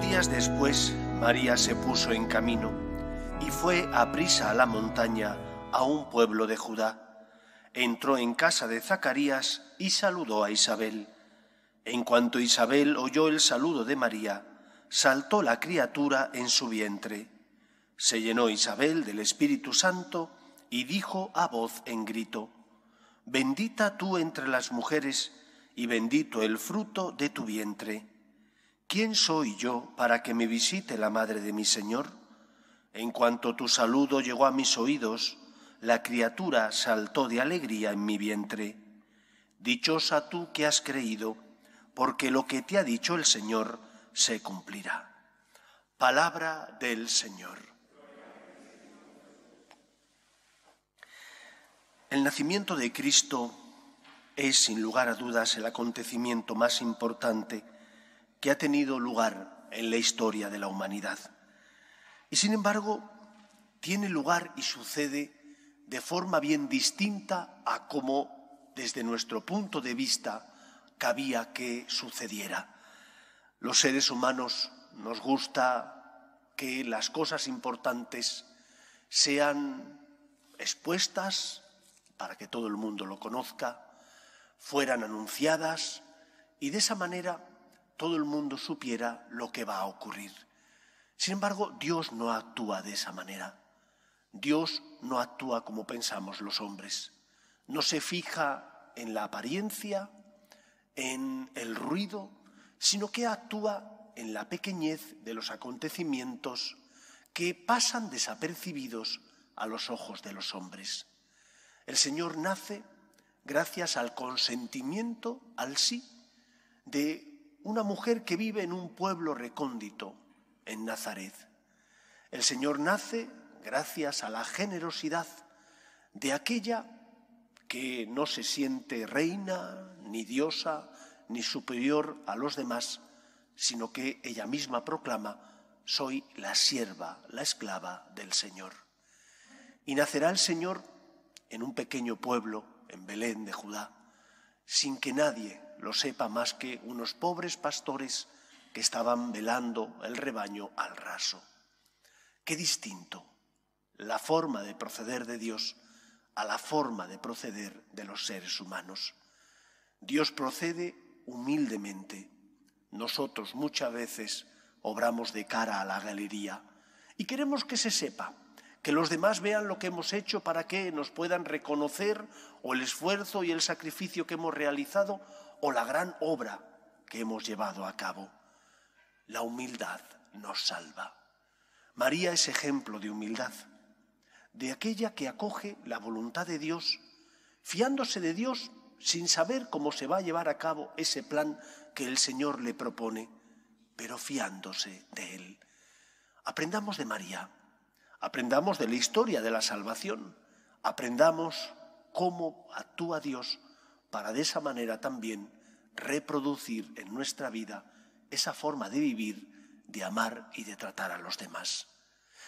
días después, María se puso en camino y fue a prisa a la montaña, a un pueblo de Judá. Entró en casa de Zacarías y saludó a Isabel. En cuanto Isabel oyó el saludo de María, saltó la criatura en su vientre. Se llenó Isabel del Espíritu Santo y dijo a voz en grito, Bendita tú entre las mujeres y bendito el fruto de tu vientre. ¿Quién soy yo para que me visite la madre de mi Señor? En cuanto tu saludo llegó a mis oídos, la criatura saltó de alegría en mi vientre. Dichosa tú que has creído, porque lo que te ha dicho el Señor se cumplirá. Palabra del Señor. El nacimiento de Cristo es, sin lugar a dudas, el acontecimiento más importante que ha tenido lugar en la historia de la humanidad. Y sin embargo, tiene lugar y sucede de forma bien distinta a como desde nuestro punto de vista cabía que sucediera. Los seres humanos nos gusta que las cosas importantes sean expuestas para que todo el mundo lo conozca, fueran anunciadas y de esa manera todo el mundo supiera lo que va a ocurrir. Sin embargo, Dios no actúa de esa manera. Dios no actúa como pensamos los hombres. No se fija en la apariencia, en el ruido, sino que actúa en la pequeñez de los acontecimientos que pasan desapercibidos a los ojos de los hombres. El Señor nace gracias al consentimiento, al sí, de una mujer que vive en un pueblo recóndito, en Nazaret. El Señor nace gracias a la generosidad de aquella que no se siente reina, ni diosa, ni superior a los demás, sino que ella misma proclama, soy la sierva, la esclava del Señor. Y nacerá el Señor en un pequeño pueblo, en Belén de Judá, sin que nadie lo sepa más que unos pobres pastores que estaban velando el rebaño al raso. Qué distinto la forma de proceder de Dios a la forma de proceder de los seres humanos. Dios procede humildemente. Nosotros muchas veces obramos de cara a la galería y queremos que se sepa, que los demás vean lo que hemos hecho para que nos puedan reconocer o el esfuerzo y el sacrificio que hemos realizado o la gran obra que hemos llevado a cabo. La humildad nos salva. María es ejemplo de humildad, de aquella que acoge la voluntad de Dios, fiándose de Dios sin saber cómo se va a llevar a cabo ese plan que el Señor le propone, pero fiándose de Él. Aprendamos de María, aprendamos de la historia de la salvación, aprendamos cómo actúa Dios para de esa manera también reproducir en nuestra vida esa forma de vivir, de amar y de tratar a los demás.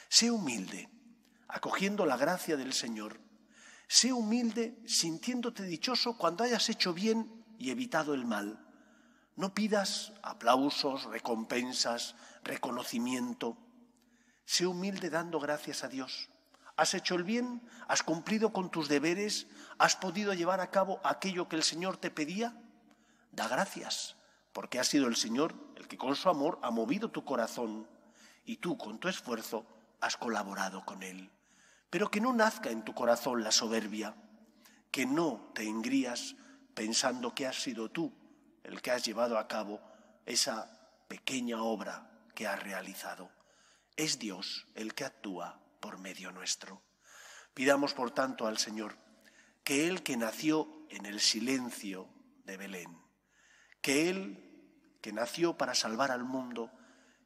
Sé humilde, acogiendo la gracia del Señor. Sé humilde sintiéndote dichoso cuando hayas hecho bien y evitado el mal. No pidas aplausos, recompensas, reconocimiento. Sé humilde dando gracias a Dios. Has hecho el bien, has cumplido con tus deberes, has podido llevar a cabo aquello que el Señor te pedía. Da gracias, porque ha sido el Señor el que con su amor ha movido tu corazón y tú con tu esfuerzo has colaborado con Él. Pero que no nazca en tu corazón la soberbia, que no te engrías pensando que has sido tú el que has llevado a cabo esa pequeña obra que has realizado. Es Dios el que actúa medio nuestro. Pidamos, por tanto, al Señor que Él que nació en el silencio de Belén, que Él que nació para salvar al mundo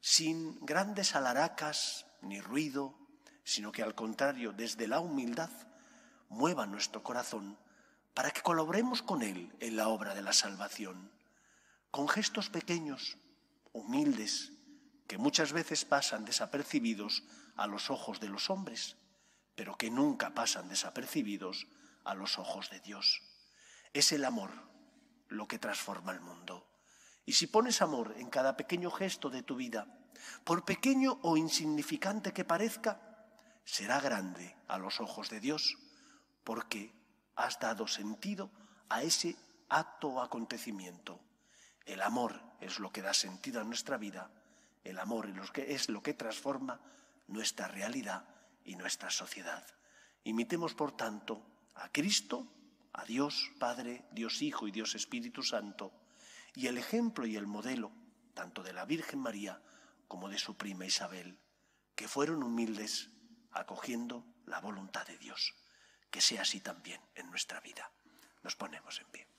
sin grandes alaracas ni ruido, sino que al contrario, desde la humildad, mueva nuestro corazón para que colaboremos con Él en la obra de la salvación, con gestos pequeños, humildes, que muchas veces pasan desapercibidos a los ojos de los hombres, pero que nunca pasan desapercibidos a los ojos de Dios. Es el amor lo que transforma el mundo. Y si pones amor en cada pequeño gesto de tu vida, por pequeño o insignificante que parezca, será grande a los ojos de Dios, porque has dado sentido a ese acto o acontecimiento. El amor es lo que da sentido a nuestra vida, el amor es lo que transforma nuestra realidad y nuestra sociedad. Imitemos, por tanto, a Cristo, a Dios Padre, Dios Hijo y Dios Espíritu Santo, y el ejemplo y el modelo, tanto de la Virgen María como de su prima Isabel, que fueron humildes acogiendo la voluntad de Dios. Que sea así también en nuestra vida. Nos ponemos en pie.